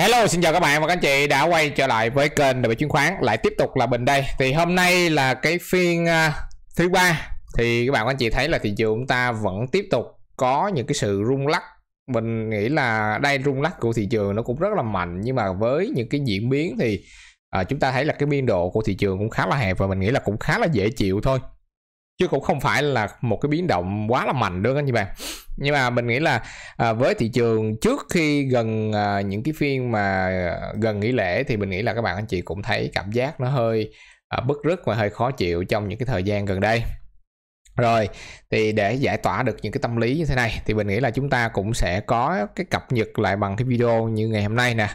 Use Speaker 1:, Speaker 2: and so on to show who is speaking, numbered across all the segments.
Speaker 1: Hello xin chào các bạn và các anh chị đã quay trở lại với kênh đầu chứng khoán lại tiếp tục là Bình đây thì hôm nay là cái phiên à, thứ ba thì các bạn các anh chị thấy là thị trường chúng ta vẫn tiếp tục có những cái sự rung lắc mình nghĩ là đây rung lắc của thị trường nó cũng rất là mạnh nhưng mà với những cái diễn biến thì uh, chúng ta thấy là cái biên độ của thị trường cũng khá là hẹp và mình nghĩ là cũng khá là dễ chịu thôi chứ cũng không phải là một cái biến động quá là mạnh đâu các anh chị bạn nhưng mà mình nghĩ là à, với thị trường trước khi gần à, những cái phiên mà à, gần nghỉ lễ thì mình nghĩ là các bạn anh chị cũng thấy cảm giác nó hơi à, bức rứt và hơi khó chịu trong những cái thời gian gần đây rồi thì để giải tỏa được những cái tâm lý như thế này thì mình nghĩ là chúng ta cũng sẽ có cái cập nhật lại bằng cái video như ngày hôm nay nè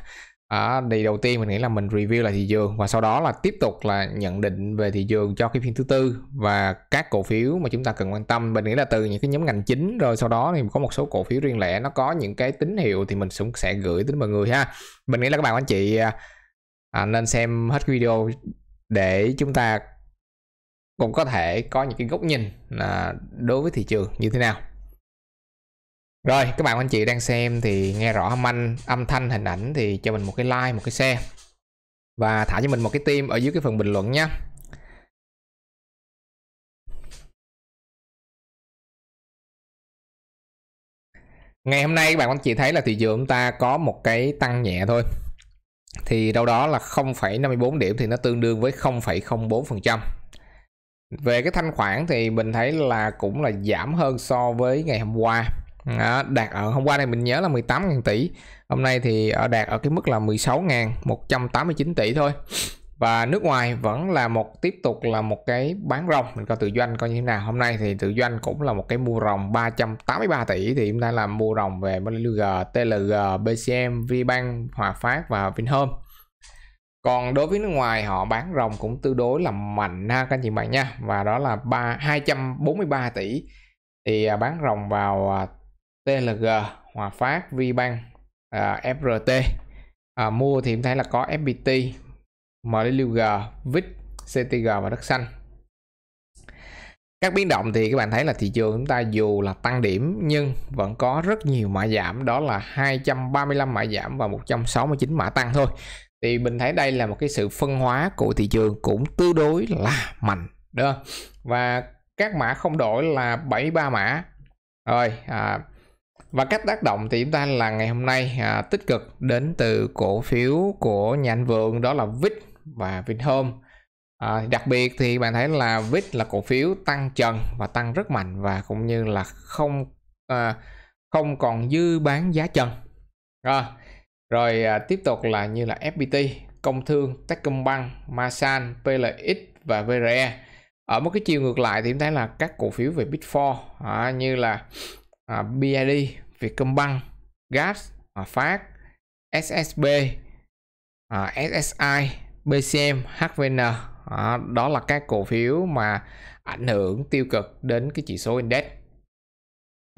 Speaker 1: à, thì đầu tiên mình nghĩ là mình review lại thị trường và sau đó là tiếp tục là nhận định về thị trường cho cái phiên thứ tư và các cổ phiếu mà chúng ta cần quan tâm mình nghĩ là từ những cái nhóm ngành chính rồi sau đó thì có một số cổ phiếu riêng lẻ nó có những cái tín hiệu thì mình cũng sẽ gửi đến mọi người ha mình nghĩ là các bạn anh chị à, à, nên xem hết cái video để chúng ta cũng có thể có những cái góc nhìn à, đối với thị trường như thế nào rồi các bạn anh chị đang xem thì nghe rõ âm âm thanh hình ảnh thì cho mình một cái like một cái share và thả cho mình một cái tim ở dưới cái phần bình luận nhé. Ngày hôm nay các bạn anh chị thấy là thị trường chúng ta có một cái tăng nhẹ thôi. Thì đâu đó là 0,54 điểm thì nó tương đương với 0,04%. Về cái thanh khoản thì mình thấy là cũng là giảm hơn so với ngày hôm qua đó, đạt ở hôm qua này mình nhớ là 18.000 tỷ hôm nay thì ở đạt ở cái mức là 16.189 tỷ thôi và nước ngoài vẫn là một tiếp tục là một cái bán rồng mình coi tự doanh coi như thế nào hôm nay thì tự doanh cũng là một cái mua rồng 383 tỷ thì chúng ta làm mua rồng về BLG, TLG, BCM, VBank, Hòa Phát và Vinhome còn đối với nước ngoài họ bán rồng cũng tương đối là mạnh ha các anh chị bạn nha và đó là 3 243 tỷ thì à, bán rồng vào à, TLG Hòa Phát VBank à, FRT à, mua thì em thấy là có FPT MLG VIX CTG và đất xanh các biến động thì các bạn thấy là thị trường chúng ta dù là tăng điểm nhưng vẫn có rất nhiều mã giảm đó là 235 mã giảm và 169 mã tăng thôi thì mình thấy đây là một cái sự phân hóa của thị trường cũng tương đối là mạnh đó và các mã không đổi là 73 mã rồi à, và cách tác động thì chúng ta là ngày hôm nay à, tích cực đến từ cổ phiếu của nhà anh Vượng đó là VIX và Vinhome à, đặc biệt thì bạn thấy là VIX là cổ phiếu tăng trần và tăng rất mạnh và cũng như là không à, không còn dư bán giá trần à, rồi à, tiếp tục là như là FPT Công Thương Techcombank Masan PLX và VRE ở một cái chiều ngược lại thì chúng ta là các cổ phiếu về Big Four à, như là à, BID Vietcombank, GAS, Phát, SSB, à, SSI, BCM, HVN à, đó là các cổ phiếu mà ảnh hưởng tiêu cực đến cái chỉ số index.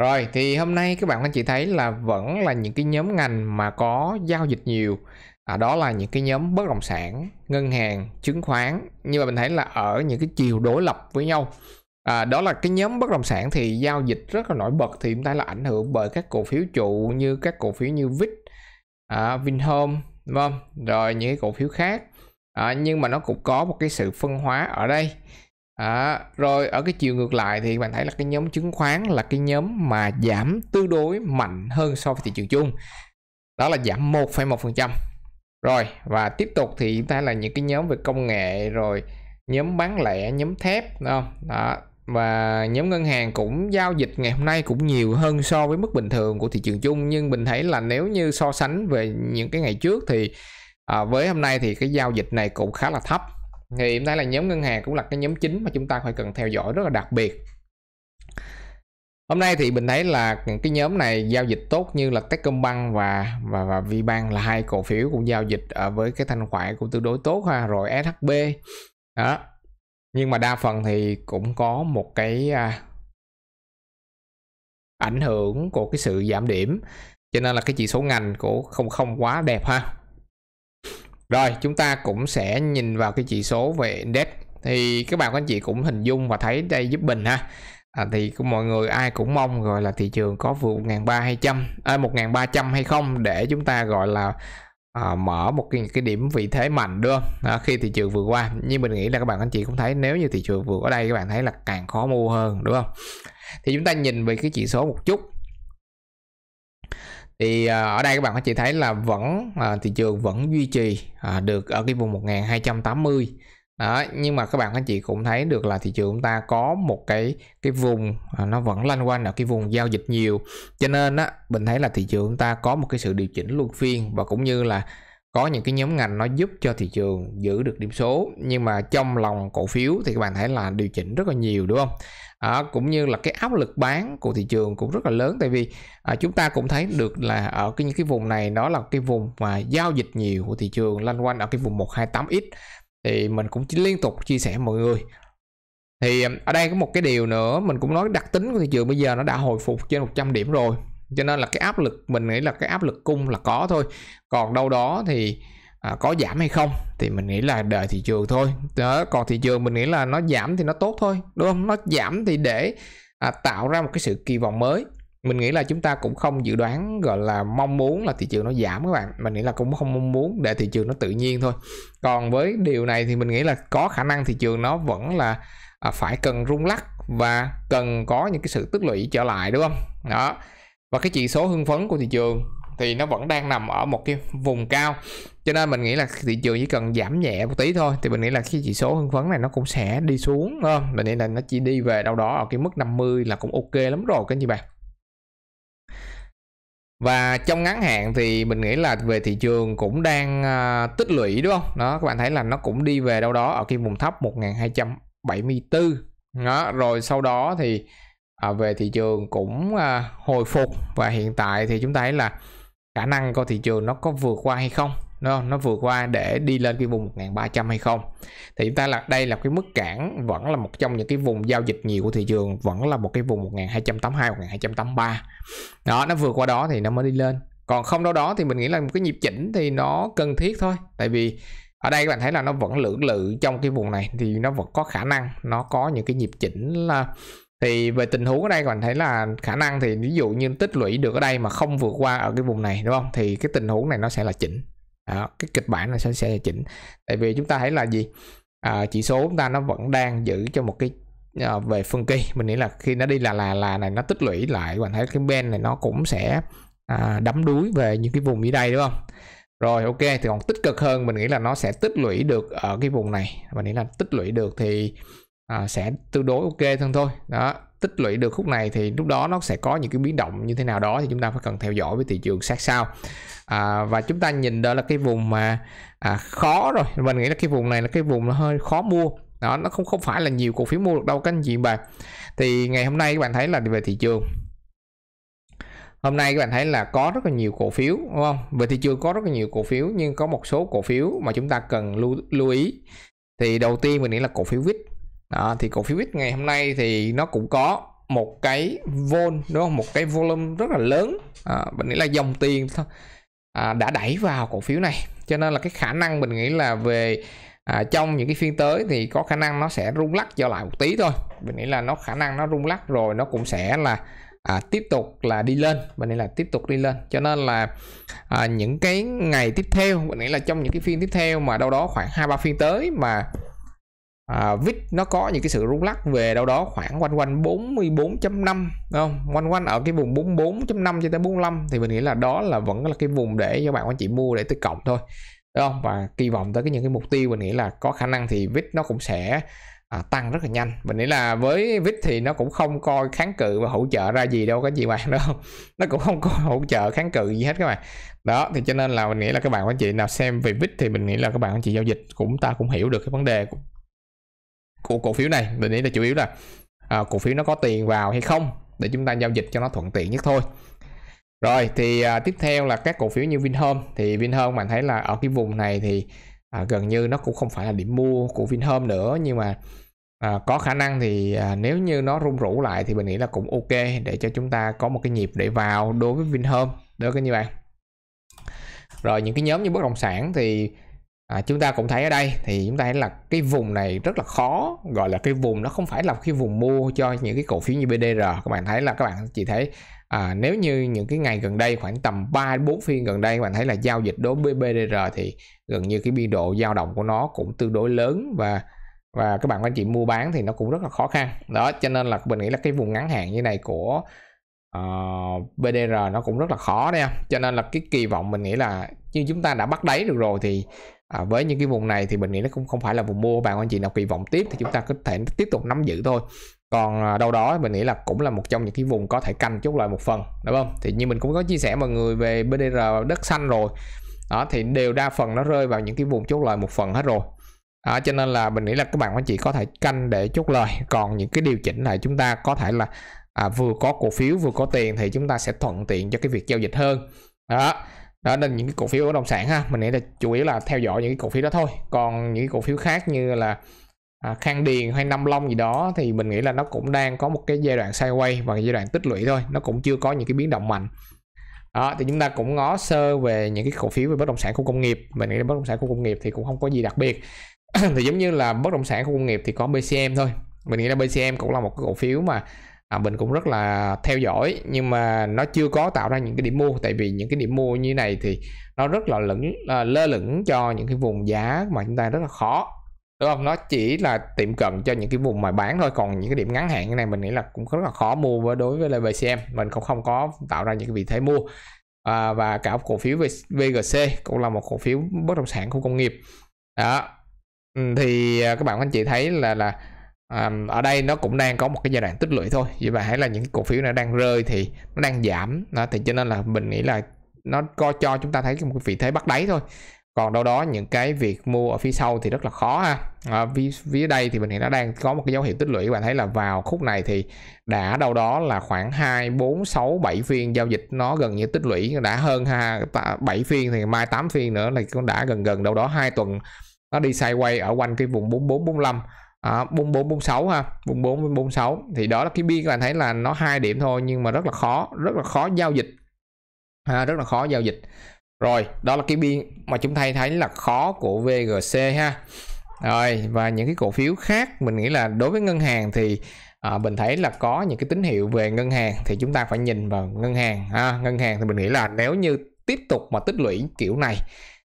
Speaker 1: Rồi thì hôm nay các bạn anh chị thấy là vẫn là những cái nhóm ngành mà có giao dịch nhiều à, đó là những cái nhóm bất động sản, ngân hàng, chứng khoán nhưng mà mình thấy là ở những cái chiều đối lập với nhau à, đó là cái nhóm bất động sản thì giao dịch rất là nổi bật thì chúng ta là ảnh hưởng bởi các cổ phiếu trụ như các cổ phiếu như Vic, à, Vinhome, đúng không? Rồi những cái cổ phiếu khác. À, nhưng mà nó cũng có một cái sự phân hóa ở đây. À, rồi ở cái chiều ngược lại thì bạn thấy là cái nhóm chứng khoán là cái nhóm mà giảm tương đối mạnh hơn so với thị trường chung. Đó là giảm 1,1%. Rồi và tiếp tục thì chúng ta là những cái nhóm về công nghệ rồi nhóm bán lẻ nhóm thép đúng không? Đó, và nhóm ngân hàng cũng giao dịch ngày hôm nay cũng nhiều hơn so với mức bình thường của thị trường chung nhưng mình thấy là nếu như so sánh về những cái ngày trước thì à, với hôm nay thì cái giao dịch này cũng khá là thấp thì hôm nay là nhóm ngân hàng cũng là cái nhóm chính mà chúng ta phải cần theo dõi rất là đặc biệt hôm nay thì mình thấy là cái nhóm này giao dịch tốt như là Techcombank và và và Vbank là hai cổ phiếu cũng giao dịch ở à, với cái thanh khoản cũng tương đối tốt ha rồi SHB đó nhưng mà đa phần thì cũng có một cái à, ảnh hưởng của cái sự giảm điểm cho nên là cái chỉ số ngành của không không quá đẹp ha rồi chúng ta cũng sẽ nhìn vào cái chỉ số về index thì các bạn các anh chị cũng hình dung và thấy đây giúp bình ha à, thì cũng mọi người ai cũng mong gọi là thị trường có vượt 1300 à, 1300 hay không để chúng ta gọi là à, mở một cái, cái điểm vị thế mạnh đúng không à, khi thị trường vừa qua nhưng mình nghĩ là các bạn anh chị cũng thấy nếu như thị trường vừa ở đây các bạn thấy là càng khó mua hơn đúng không thì chúng ta nhìn về cái chỉ số một chút thì à, ở đây các bạn anh chị thấy là vẫn à, thị trường vẫn duy trì à, được ở cái vùng 1280 đó nhưng mà các bạn các chị cũng thấy được là thị trường chúng ta có một cái cái vùng à, nó vẫn lanh quanh ở cái vùng giao dịch nhiều cho nên á mình thấy là thị trường chúng ta có một cái sự điều chỉnh luân phiên và cũng như là có những cái nhóm ngành nó giúp cho thị trường giữ được điểm số nhưng mà trong lòng cổ phiếu thì các bạn thấy là điều chỉnh rất là nhiều đúng không à, cũng như là cái áp lực bán của thị trường cũng rất là lớn tại vì à, chúng ta cũng thấy được là ở cái những cái vùng này đó là cái vùng mà giao dịch nhiều của thị trường lanh quanh ở cái vùng 128x thì mình cũng liên tục chia sẻ mọi người thì ở đây có một cái điều nữa mình cũng nói đặc tính của thị trường bây giờ nó đã hồi phục trên 100 điểm rồi cho nên là cái áp lực mình nghĩ là cái áp lực cung là có thôi còn đâu đó thì à, có giảm hay không thì mình nghĩ là đợi thị trường thôi đó còn thị trường mình nghĩ là nó giảm thì nó tốt thôi đúng không nó giảm thì để à, tạo ra một cái sự kỳ vọng mới mình nghĩ là chúng ta cũng không dự đoán gọi là mong muốn là thị trường nó giảm các bạn mình nghĩ là cũng không mong muốn để thị trường nó tự nhiên thôi còn với điều này thì mình nghĩ là có khả năng thị trường nó vẫn là à, phải cần rung lắc và cần có những cái sự tích lũy trở lại đúng không đó và cái chỉ số hưng phấn của thị trường thì nó vẫn đang nằm ở một cái vùng cao cho nên mình nghĩ là thị trường chỉ cần giảm nhẹ một tí thôi thì mình nghĩ là khi chỉ số hưng phấn này nó cũng sẽ đi xuống đúng không mình nghĩ là nó chỉ đi về đâu đó ở cái mức 50 là cũng ok lắm rồi các anh chị bạn và trong ngắn hạn thì mình nghĩ là về thị trường cũng đang à, tích lũy đúng không đó các bạn thấy là nó cũng đi về đâu đó ở cái vùng thấp 1274 đó rồi sau đó thì à, về thị trường cũng à, hồi phục và hiện tại thì chúng ta thấy là khả năng của thị trường nó có vượt qua hay không nó nó vượt qua để đi lên cái vùng 1300 hay không thì chúng ta là đây là cái mức cản vẫn là một trong những cái vùng giao dịch nhiều của thị trường vẫn là một cái vùng 1282 1283 đó nó vượt qua đó thì nó mới đi lên còn không đâu đó thì mình nghĩ là một cái nhịp chỉnh thì nó cần thiết thôi tại vì ở đây các bạn thấy là nó vẫn lưỡng lự trong cái vùng này thì nó vẫn có khả năng nó có những cái nhịp chỉnh là thì về tình huống ở đây các bạn thấy là khả năng thì ví dụ như tích lũy được ở đây mà không vượt qua ở cái vùng này đúng không thì cái tình huống này nó sẽ là chỉnh đó, cái kịch bản là sẽ sẽ chỉnh tại vì chúng ta thấy là gì à, chỉ số chúng ta nó vẫn đang giữ cho một cái à, về phân kỳ mình nghĩ là khi nó đi là là là này nó tích lũy lại bạn thấy cái Ben này nó cũng sẽ à, đắm đuối về những cái vùng dưới đây đúng không rồi ok thì còn tích cực hơn mình nghĩ là nó sẽ tích lũy được ở cái vùng này mình nghĩ là tích lũy được thì à, sẽ tương đối ok hơn thôi đó tích lũy được khúc này thì lúc đó nó sẽ có những cái biến động như thế nào đó thì chúng ta phải cần theo dõi với thị trường sát sao à, và chúng ta nhìn đó là cái vùng mà à, khó rồi mình nghĩ là cái vùng này là cái vùng nó hơi khó mua đó nó không không phải là nhiều cổ phiếu mua được đâu các anh chị bà thì ngày hôm nay các bạn thấy là về thị trường hôm nay các bạn thấy là có rất là nhiều cổ phiếu đúng không về thị trường có rất là nhiều cổ phiếu nhưng có một số cổ phiếu mà chúng ta cần lưu, lưu ý thì đầu tiên mình nghĩ là cổ phiếu vít đó, thì cổ phiếu vít ngày hôm nay thì nó cũng có một cái vol đúng không một cái volume rất là lớn à, mình nghĩ là dòng tiền thôi à, đã đẩy vào cổ phiếu này cho nên là cái khả năng mình nghĩ là về à, trong những cái phiên tới thì có khả năng nó sẽ rung lắc trở lại một tí thôi mình nghĩ là nó khả năng nó rung lắc rồi nó cũng sẽ là à, tiếp tục là đi lên mình nghĩ là tiếp tục đi lên cho nên là à, những cái ngày tiếp theo mình nghĩ là trong những cái phiên tiếp theo mà đâu đó khoảng hai ba phiên tới mà à, VIX nó có những cái sự rung lắc về đâu đó khoảng quanh quanh 44.5 không quanh quanh ở cái vùng 44.5 cho tới 45 thì mình nghĩ là đó là vẫn là cái vùng để cho bạn anh chị mua để tích cộng thôi đúng không và kỳ vọng tới cái những cái mục tiêu mình nghĩ là có khả năng thì VIX nó cũng sẽ à, tăng rất là nhanh mình nghĩ là với vít thì nó cũng không coi kháng cự và hỗ trợ ra gì đâu các chị bạn đâu nó cũng không có hỗ trợ kháng cự gì hết các bạn đó thì cho nên là mình nghĩ là các bạn anh chị nào xem về vít thì mình nghĩ là các bạn anh chị giao dịch cũng ta cũng hiểu được cái vấn đề của cổ phiếu này mình nghĩ là chủ yếu là à, cổ phiếu nó có tiền vào hay không để chúng ta giao dịch cho nó thuận tiện nhất thôi rồi thì à, tiếp theo là các cổ phiếu như Vinhome thì Vinhome mình thấy là ở cái vùng này thì à, gần như nó cũng không phải là điểm mua của Vinhome nữa nhưng mà à, có khả năng thì à, nếu như nó rung rủ lại thì mình nghĩ là cũng ok để cho chúng ta có một cái nhịp để vào đối với Vinhome đó các như bạn rồi những cái nhóm như bất động sản thì à, chúng ta cũng thấy ở đây thì chúng ta thấy là cái vùng này rất là khó gọi là cái vùng nó không phải là cái vùng mua cho những cái cổ phiếu như BDR các bạn thấy là các bạn chỉ thấy à, nếu như những cái ngày gần đây khoảng tầm 3 4 phiên gần đây các bạn thấy là giao dịch đối với BDR thì gần như cái biên độ dao động của nó cũng tương đối lớn và và các bạn anh chị mua bán thì nó cũng rất là khó khăn đó cho nên là mình nghĩ là cái vùng ngắn hạn như này của uh, ờ, BDR nó cũng rất là khó đấy cho nên là cái kỳ vọng mình nghĩ là như chúng ta đã bắt đáy được rồi thì à, với những cái vùng này thì mình nghĩ nó cũng không phải là vùng mua bạn anh chị nào kỳ vọng tiếp thì chúng ta có thể tiếp tục nắm giữ thôi còn à, đâu đó mình nghĩ là cũng là một trong những cái vùng có thể canh chốt lời một phần đúng không thì như mình cũng có chia sẻ mọi người về BDR đất xanh rồi đó thì đều đa phần nó rơi vào những cái vùng chốt lời một phần hết rồi à, cho nên là mình nghĩ là các bạn anh chị có thể canh để chốt lời còn những cái điều chỉnh này chúng ta có thể là à, vừa có cổ phiếu vừa có tiền thì chúng ta sẽ thuận tiện cho cái việc giao dịch hơn đó đó nên những cái cổ phiếu bất động sản ha mình nghĩ là chủ yếu là theo dõi những cái cổ phiếu đó thôi còn những cái cổ phiếu khác như là à, khang điền hay nam long gì đó thì mình nghĩ là nó cũng đang có một cái giai đoạn sideways và giai đoạn tích lũy thôi nó cũng chưa có những cái biến động mạnh đó, thì chúng ta cũng ngó sơ về những cái cổ phiếu về bất động sản khu công nghiệp mình nghĩ là bất động sản khu công nghiệp thì cũng không có gì đặc biệt thì giống như là bất động sản khu công nghiệp thì có bcm thôi mình nghĩ là bcm cũng là một cái cổ phiếu mà à, mình cũng rất là theo dõi nhưng mà nó chưa có tạo ra những cái điểm mua tại vì những cái điểm mua như này thì nó rất là lửng à, lơ lửng cho những cái vùng giá mà chúng ta rất là khó đúng không nó chỉ là tiệm cận cho những cái vùng mà bán thôi còn những cái điểm ngắn hạn như này mình nghĩ là cũng rất là khó mua với đối với LVCM mình cũng không có tạo ra những cái vị thế mua à, và cả cổ phiếu VGC cũng là một cổ phiếu bất động sản khu công nghiệp đó thì à, các bạn anh chị thấy là là à, ở đây nó cũng đang có một cái giai đoạn tích lũy thôi vậy và hãy là những cổ phiếu này đang rơi thì nó đang giảm đó, thì cho nên là mình nghĩ là nó coi cho chúng ta thấy một cái vị thế bắt đáy thôi còn đâu đó những cái việc mua ở phía sau thì rất là khó ha à, ờ, phía, phía đây thì mình nghĩ nó đang có một cái dấu hiệu tích lũy bạn thấy là vào khúc này thì đã đâu đó là khoảng 2 4 6 7 phiên giao dịch nó gần như tích lũy đã hơn ha 7 phiên thì mai 8 phiên nữa là cũng đã gần gần đâu đó hai tuần nó đi sideways ở quanh cái vùng 44 45 à, ờ, 4446 ha 4446 thì đó là cái biên các bạn thấy là nó hai điểm thôi nhưng mà rất là khó rất là khó giao dịch ha, rất là khó giao dịch rồi đó là cái biên mà chúng ta thấy là khó của VGC ha rồi và những cái cổ phiếu khác mình nghĩ là đối với ngân hàng thì à, mình thấy là có những cái tín hiệu về ngân hàng thì chúng ta phải nhìn vào ngân hàng ha. ngân hàng thì mình nghĩ là nếu như tiếp tục mà tích lũy kiểu này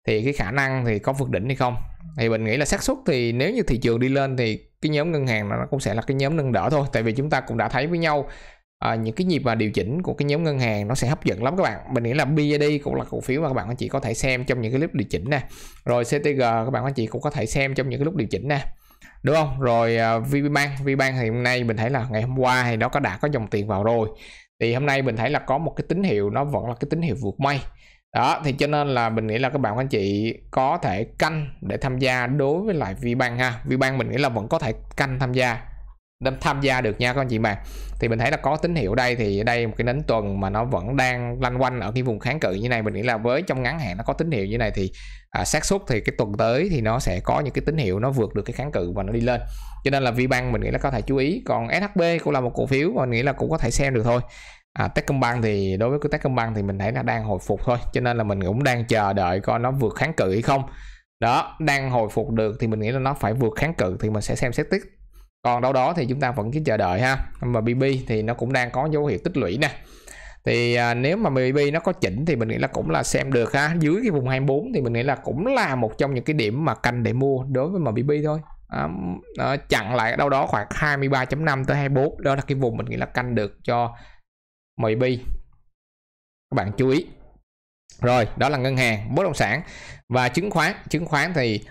Speaker 1: thì cái khả năng thì có vượt đỉnh hay không thì mình nghĩ là xác suất thì nếu như thị trường đi lên thì cái nhóm ngân hàng nó cũng sẽ là cái nhóm nâng đỡ thôi tại vì chúng ta cũng đã thấy với nhau à, những cái nhịp mà điều chỉnh của cái nhóm ngân hàng nó sẽ hấp dẫn lắm các bạn mình nghĩ là BID cũng là cổ phiếu mà các bạn anh chị có thể xem trong những cái lúc điều chỉnh nè rồi CTG các bạn anh chị cũng có thể xem trong những cái lúc điều chỉnh nè đúng không rồi uh, VBank VBank thì hôm nay mình thấy là ngày hôm qua thì nó có đã có dòng tiền vào rồi thì hôm nay mình thấy là có một cái tín hiệu nó vẫn là cái tín hiệu vượt mây đó thì cho nên là mình nghĩ là các bạn các anh chị có thể canh để tham gia đối với lại vi ban ha vi ban mình nghĩ là vẫn có thể canh tham gia tham gia được nha các anh chị mà thì mình thấy là có tín hiệu đây thì đây một cái nến tuần mà nó vẫn đang lanh quanh ở cái vùng kháng cự như này mình nghĩ là với trong ngắn hạn nó có tín hiệu như này thì à, xác suất thì cái tuần tới thì nó sẽ có những cái tín hiệu nó vượt được cái kháng cự và nó đi lên cho nên là vi ban mình nghĩ là có thể chú ý còn SHB cũng là một cổ phiếu mà mình nghĩ là cũng có thể xem được thôi à, Techcombank thì đối với cái Techcombank thì mình thấy là đang hồi phục thôi cho nên là mình cũng đang chờ đợi coi nó vượt kháng cự hay không đó đang hồi phục được thì mình nghĩ là nó phải vượt kháng cự thì mình sẽ xem xét tiếp còn đâu đó thì chúng ta vẫn cứ chờ đợi ha mà BB thì nó cũng đang có dấu hiệu tích lũy nè thì à, nếu mà BB nó có chỉnh thì mình nghĩ là cũng là xem được ha dưới cái vùng 24 thì mình nghĩ là cũng là một trong những cái điểm mà canh để mua đối với mà BB thôi à, à, chặn lại đâu đó khoảng 23.5 tới 24 đó là cái vùng mình nghĩ là canh được cho MIB, các bạn chú ý rồi đó là ngân hàng bất động sản và chứng khoán chứng khoán thì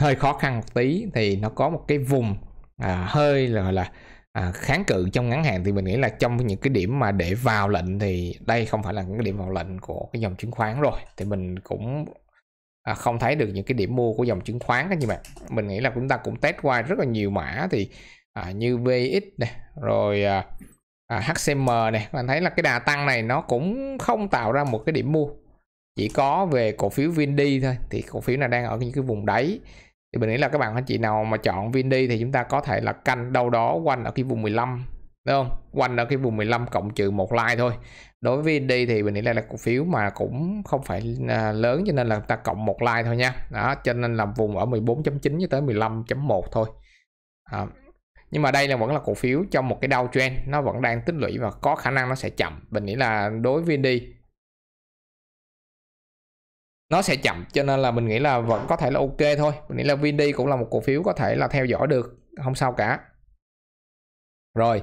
Speaker 1: hơi khó khăn một tí thì nó có một cái vùng à, hơi là là à, kháng cự trong ngắn hạn thì mình nghĩ là trong những cái điểm mà để vào lệnh thì đây không phải là những cái điểm vào lệnh của cái dòng chứng khoán rồi thì mình cũng à, không thấy được những cái điểm mua của dòng chứng khoán các như bạn mình nghĩ là chúng ta cũng test qua rất là nhiều mã thì à, như VX này rồi à, à, HCM này các bạn thấy là cái đà tăng này nó cũng không tạo ra một cái điểm mua chỉ có về cổ phiếu Vindy thôi thì cổ phiếu này đang ở những cái vùng đáy thì mình nghĩ là các bạn anh chị nào mà chọn Vindy thì chúng ta có thể là canh đâu đó quanh ở cái vùng 15 đúng không quanh ở cái vùng 15 cộng trừ một like thôi đối với Vindy thì mình nghĩ là, là cổ phiếu mà cũng không phải à, lớn cho nên là ta cộng một like thôi nha đó cho nên là vùng ở 14.9 tới 15.1 thôi à, nhưng mà đây là vẫn là cổ phiếu trong một cái đau Jones nó vẫn đang tích lũy và có khả năng nó sẽ chậm mình nghĩ là đối với đi nó sẽ chậm cho nên là mình nghĩ là vẫn có thể là ok thôi mình nghĩ là VinD cũng là một cổ phiếu có thể là theo dõi được không sao cả rồi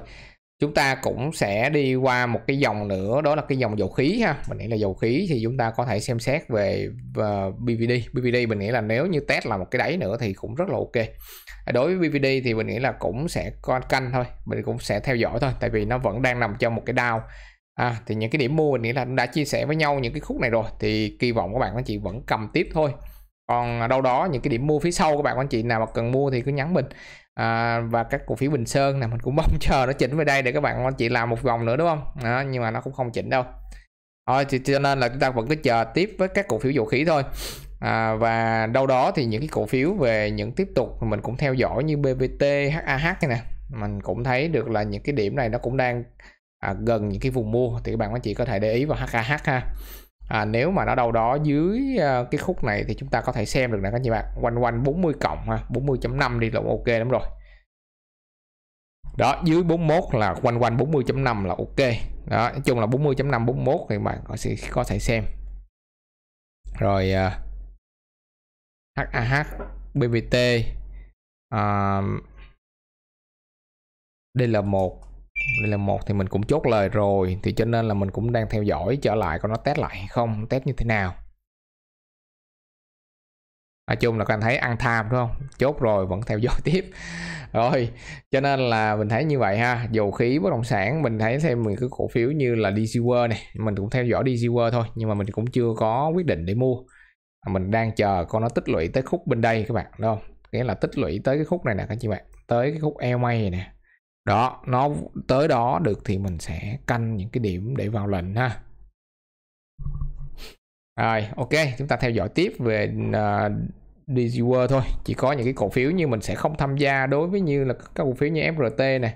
Speaker 1: chúng ta cũng sẽ đi qua một cái dòng nữa đó là cái dòng dầu khí ha mình nghĩ là dầu khí thì chúng ta có thể xem xét về ờ, BVD BVD mình nghĩ là nếu như test là một cái đáy nữa thì cũng rất là ok đối với BVD thì mình nghĩ là cũng sẽ con canh thôi mình cũng sẽ theo dõi thôi tại vì nó vẫn đang nằm trong một cái đao à, thì những cái điểm mua mình nghĩ là đã chia sẻ với nhau những cái khúc này rồi thì kỳ vọng các bạn anh chị vẫn cầm tiếp thôi còn đâu đó những cái điểm mua phía sau các bạn anh chị nào mà cần mua thì cứ nhắn mình à, và các cổ phiếu Bình Sơn này mình cũng mong chờ nó chỉnh về đây để các bạn anh chị làm một vòng nữa đúng không đó, nhưng mà nó cũng không chỉnh đâu thôi thì cho nên là chúng ta vẫn cứ chờ tiếp với các cổ phiếu dầu khí thôi à, và đâu đó thì những cái cổ phiếu về những tiếp tục mình cũng theo dõi như BVT HAH này nè mình cũng thấy được là những cái điểm này nó cũng đang à, gần những cái vùng mua thì các bạn anh chị có thể để ý vào HAH ha à, nếu mà nó đâu đó dưới ờ, cái khúc này thì chúng ta có thể xem được nè các chị bạn quanh quanh 40 cộng ha 40.5 đi là ok lắm rồi đó dưới 41 là quanh quanh 40.5 là ok đó nói chung là 40.5 41 thì bạn có sẽ có thể xem rồi uh, ờ, HAH BBT uh, ờ, DL1 đây là một thì mình cũng chốt lời rồi thì cho nên là mình cũng đang theo dõi trở lại coi nó test lại hay không test như thế nào nói chung là các anh thấy ăn tham đúng không chốt rồi vẫn theo dõi tiếp rồi cho nên là mình thấy như vậy ha dầu khí bất động sản mình thấy thêm mình cái cổ phiếu như là DCW này mình cũng theo dõi DCW thôi nhưng mà mình cũng chưa có quyết định để mua mình đang chờ con nó tích lũy tới khúc bên đây các bạn đúng không nghĩa là tích lũy tới cái khúc này nè các chị bạn tới cái khúc EMA này nè đó nó tới đó được thì mình sẽ canh những cái điểm để vào lệnh ha rồi ok chúng ta theo dõi tiếp về uh, à, DigiWorld thôi chỉ có những cái cổ phiếu như mình sẽ không tham gia đối với như là các cổ phiếu như FRT này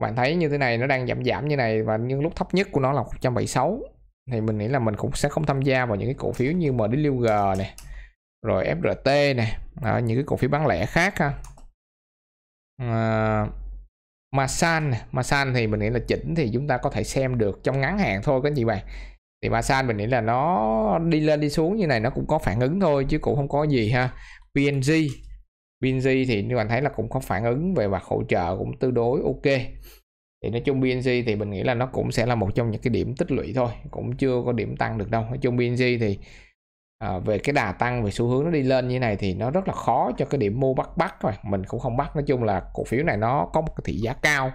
Speaker 1: bạn thấy như thế này nó đang giảm giảm như này và nhưng lúc thấp nhất của nó là 176 thì mình nghĩ là mình cũng sẽ không tham gia vào những cái cổ phiếu như MDLG này rồi FRT này đó, à, những cái cổ phiếu bán lẻ khác ha à, mà san mà san thì mình nghĩ là chỉnh thì chúng ta có thể xem được trong ngắn hạn thôi các gì chị bạn thì mà san mình nghĩ là nó đi lên đi xuống như này nó cũng có phản ứng thôi chứ cũng không có gì ha png png thì như bạn thấy là cũng có phản ứng về mặt hỗ trợ cũng tương đối ok thì nói chung BNG thì mình nghĩ là nó cũng sẽ là một trong những cái điểm tích lũy thôi cũng chưa có điểm tăng được đâu nói chung BNG thì à, về cái đà tăng về xu hướng nó đi lên như này thì nó rất là khó cho cái điểm mua bắt bắt rồi mình cũng không bắt nói chung là cổ phiếu này nó có một cái thị giá cao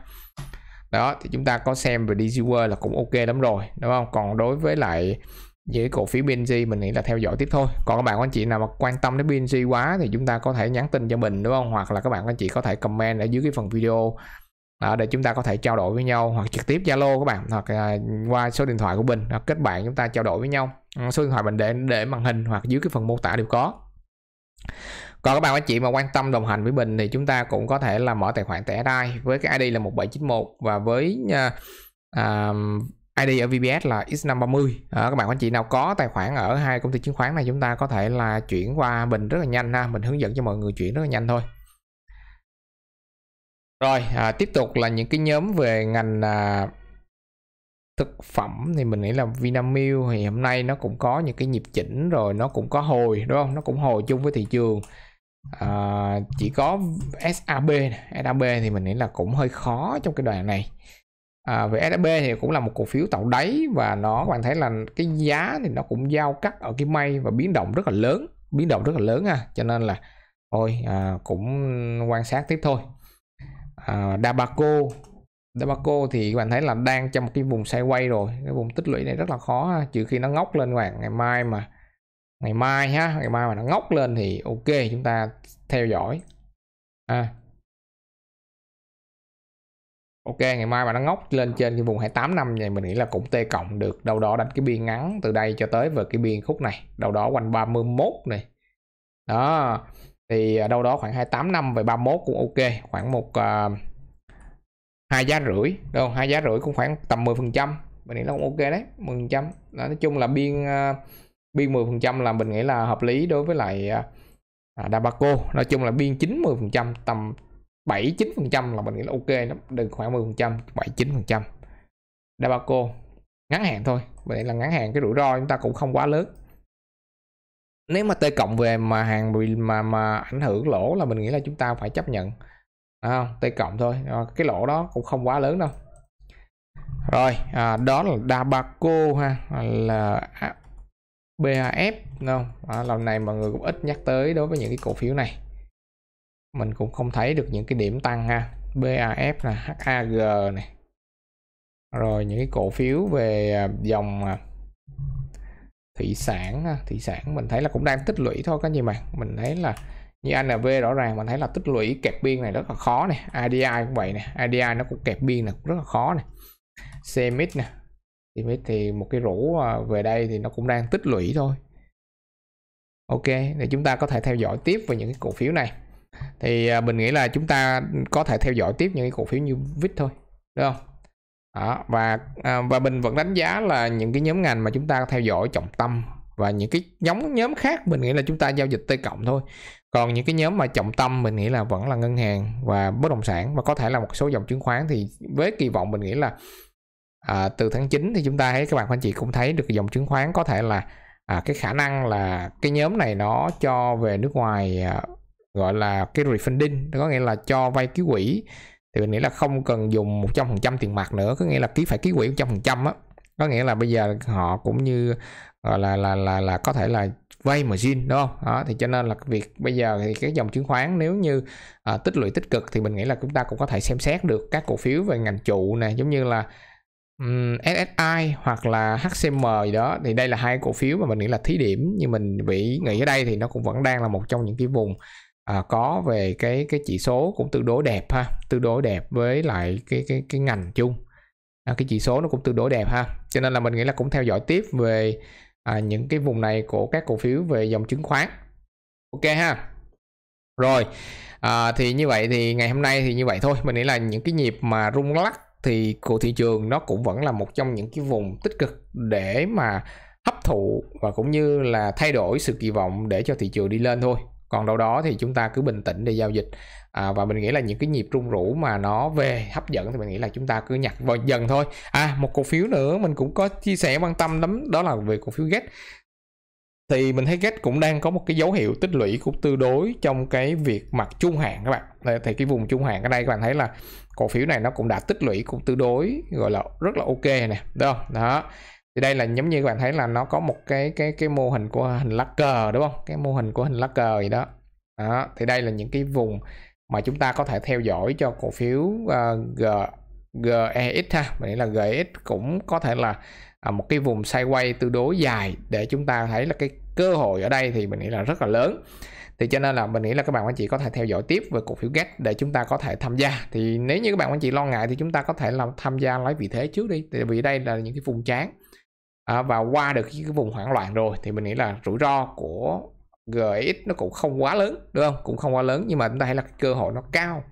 Speaker 1: đó thì chúng ta có xem về DG là cũng ok lắm rồi đúng không còn đối với lại những cổ phiếu BNG mình nghĩ là theo dõi tiếp thôi còn các bạn các anh chị nào mà quan tâm đến BNG quá thì chúng ta có thể nhắn tin cho mình đúng không hoặc là các bạn các anh chị có thể comment ở dưới cái phần video đó, để chúng ta có thể trao đổi với nhau hoặc trực tiếp Zalo các bạn hoặc uh, qua số điện thoại của mình hoặc kết bạn chúng ta trao đổi với nhau ừ, số điện thoại mình để để màn hình hoặc dưới cái phần mô tả đều có còn các bạn anh chị mà quan tâm đồng hành với mình thì chúng ta cũng có thể là mở tài khoản thẻ đai với cái ID là 1791 và với uh, à, à, ID ở VBS là X530 à, các bạn anh chị nào có tài khoản ở hai công ty chứng khoán này chúng ta có thể là chuyển qua mình rất là nhanh ha mình hướng dẫn cho mọi người chuyển rất là nhanh thôi rồi à, tiếp tục là những cái nhóm về ngành à, thực phẩm thì mình nghĩ là Vinamilk thì hôm nay nó cũng có những cái nhịp chỉnh rồi nó cũng có hồi đúng không nó cũng hồi chung với thị trường à, chỉ có SAB SAB thì mình nghĩ là cũng hơi khó trong cái đoạn này à, về SAB thì cũng là một cổ phiếu tạo đáy và nó bạn thấy là cái giá thì nó cũng giao cắt ở cái mây và biến động rất là lớn biến động rất là lớn à cho nên là thôi à, cũng quan sát tiếp thôi à, Dabaco Dabaco thì các bạn thấy là đang trong một cái vùng xoay quay rồi cái vùng tích lũy này rất là khó trừ khi nó ngóc lên bạn ngày mai mà ngày mai ha ngày mai mà nó ngóc lên thì ok chúng ta theo dõi à. ok ngày mai mà nó ngóc lên trên cái vùng 28 năm này mình nghĩ là cũng tê cộng được đâu đó đánh cái biên ngắn từ đây cho tới về cái biên khúc này đâu đó quanh 31 này đó thì à, đâu đó khoảng 28 năm về 31 cũng ok khoảng một à, hai uh, giá rưỡi đâu hai giá rưỡi cũng khoảng tầm 10 phần trăm mình nghĩ là cũng ok đấy 10 phần trăm nói chung là biên uh, biên 10 phần trăm là mình nghĩ là hợp lý đối với lại uh, Dabaco nói chung là biên 90 phần trăm tầm 7 9 phần trăm là mình nghĩ là ok lắm đừng khoảng 10 phần trăm 7 9 phần trăm Dabaco ngắn hạn thôi mình nghĩ là ngắn hạn cái rủi ro chúng ta cũng không quá lớn nếu mà t cộng về mà hàng bị mà mà ảnh hưởng lỗ là mình nghĩ là chúng ta phải chấp nhận à, t cộng thôi à, cái lỗ đó cũng không quá lớn đâu rồi à, đó là Dabaco ha là BAF không à, lần này mọi người cũng ít nhắc tới đối với những cái cổ phiếu này mình cũng không thấy được những cái điểm tăng ha BAF là HAG này rồi những cái cổ phiếu về à, dòng à, thị sản thị sản mình thấy là cũng đang tích lũy thôi các gì mà mình thấy là như anh ANV rõ ràng mình thấy là tích lũy kẹp biên này rất là khó này ADI cũng vậy này ADI nó cũng kẹp biên này cũng rất là khó này CMIX nè CMIX thì một cái rũ à, về đây thì nó cũng đang tích lũy thôi Ok thì chúng ta có thể theo dõi tiếp về những cái cổ phiếu này thì à, mình nghĩ là chúng ta có thể theo dõi tiếp những cái cổ phiếu như VIX thôi được không đó, và à, và mình vẫn đánh giá là những cái nhóm ngành mà chúng ta theo dõi trọng tâm và những cái nhóm nhóm khác mình nghĩ là chúng ta giao dịch T cộng thôi còn những cái nhóm mà trọng tâm mình nghĩ là vẫn là ngân hàng và bất động sản và có thể là một số dòng chứng khoán thì với kỳ vọng mình nghĩ là à, từ tháng 9 thì chúng ta thấy các bạn anh chị cũng thấy được dòng chứng khoán có thể là à, cái khả năng là cái nhóm này nó cho về nước ngoài à, gọi là cái refunding có nghĩa là cho vay ký quỹ thì mình nghĩ là không cần dùng 100% tiền mặt nữa có nghĩa là ký phải ký quỹ 100% á có nghĩa là bây giờ họ cũng như gọi là là là là có thể là vay mà margin đúng không đó thì cho nên là việc bây giờ thì cái dòng chứng khoán nếu như à, tích lũy tích cực thì mình nghĩ là chúng ta cũng có thể xem xét được các cổ phiếu về ngành trụ này giống như là um, SSI hoặc là HCM gì đó thì đây là hai cổ phiếu mà mình nghĩ là thí điểm như mình bị nghĩ ở đây thì nó cũng vẫn đang là một trong những cái vùng à, có về cái cái chỉ số cũng tương đối đẹp ha tương đối đẹp với lại cái cái cái ngành chung à, cái chỉ số nó cũng tương đối đẹp ha cho nên là mình nghĩ là cũng theo dõi tiếp về à, những cái vùng này của các cổ phiếu về dòng chứng khoán ok ha rồi à, thì như vậy thì ngày hôm nay thì như vậy thôi mình nghĩ là những cái nhịp mà rung lắc thì của thị trường nó cũng vẫn là một trong những cái vùng tích cực để mà hấp thụ và cũng như là thay đổi sự kỳ vọng để cho thị trường đi lên thôi còn đâu đó thì chúng ta cứ bình tĩnh để giao dịch à, và mình nghĩ là những cái nhịp rung rũ mà nó về hấp dẫn thì mình nghĩ là chúng ta cứ nhặt vào dần thôi à một cổ phiếu nữa mình cũng có chia sẻ quan tâm lắm đó là về cổ phiếu get thì mình thấy get cũng đang có một cái dấu hiệu tích lũy cũng tương đối trong cái việc mặt trung hạn các bạn thì cái vùng trung hạn ở đây các bạn thấy là cổ phiếu này nó cũng đã tích lũy cũng tương đối gọi là rất là ok nè đúng đó thì đây là giống như các bạn thấy là nó có một cái cái cái mô hình của hình lá cờ đúng không cái mô hình của hình lá cờ gì đó đó thì đây là những cái vùng mà chúng ta có thể theo dõi cho cổ phiếu uh, G GEX ha mình nghĩ là GEX cũng có thể là à, một cái vùng sideways tương đối dài để chúng ta thấy là cái cơ hội ở đây thì mình nghĩ là rất là lớn thì cho nên là mình nghĩ là các bạn anh chị có thể theo dõi tiếp về cổ phiếu GET để chúng ta có thể tham gia thì nếu như các bạn anh chị lo ngại thì chúng ta có thể là tham gia lấy vị thế trước đi tại vì đây là những cái vùng tráng à, và qua được cái vùng hoảng loạn rồi thì mình nghĩ là rủi ro của GX nó cũng không quá lớn đúng không cũng không quá lớn nhưng mà chúng ta thấy là cái cơ hội nó cao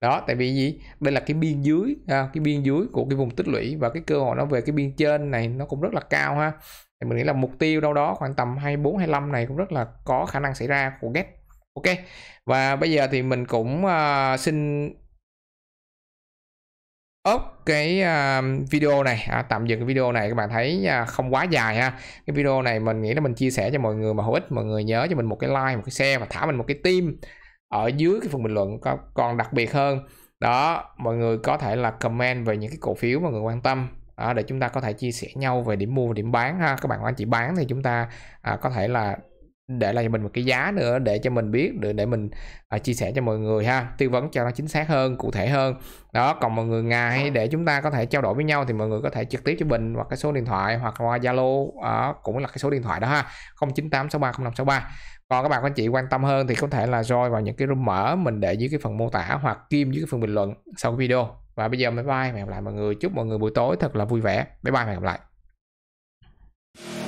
Speaker 1: đó tại vì gì đây là cái biên dưới à, cái biên dưới của cái vùng tích lũy và cái cơ hội nó về cái biên trên này nó cũng rất là cao ha thì mình nghĩ là mục tiêu đâu đó khoảng tầm 24 25 này cũng rất là có khả năng xảy ra của GET ok và bây giờ thì mình cũng uh, xin ốp cái uh, video này à, tạm dừng cái video này các bạn thấy uh, không quá dài ha cái video này mình nghĩ là mình chia sẻ cho mọi người mà hữu ích mọi người nhớ cho mình một cái like một cái share và thả mình một cái tim ở dưới cái phần bình luận còn đặc biệt hơn đó mọi người có thể là comment về những cái cổ phiếu mà người quan tâm à, để chúng ta có thể chia sẻ nhau về điểm mua và điểm bán ha các bạn anh chị bán thì chúng ta à, có thể là để lại cho mình một cái giá nữa để cho mình biết để để mình uh, chia sẻ cho mọi người ha tư vấn cho nó chính xác hơn cụ thể hơn đó còn mọi người ngại để chúng ta có thể trao đổi với nhau thì mọi người có thể trực tiếp cho bình hoặc cái số điện thoại hoặc qua zalo uh, cũng là cái số điện thoại đó ha không chín tám sáu sáu ba năm ba còn các bạn anh chị quan tâm hơn thì có thể là join vào những cái room mở mình để dưới cái phần mô tả hoặc kim dưới cái phần bình luận sau cái video và bây giờ bye bye hẹn gặp lại mọi người chúc mọi người buổi tối thật là vui vẻ bye bye hẹn gặp lại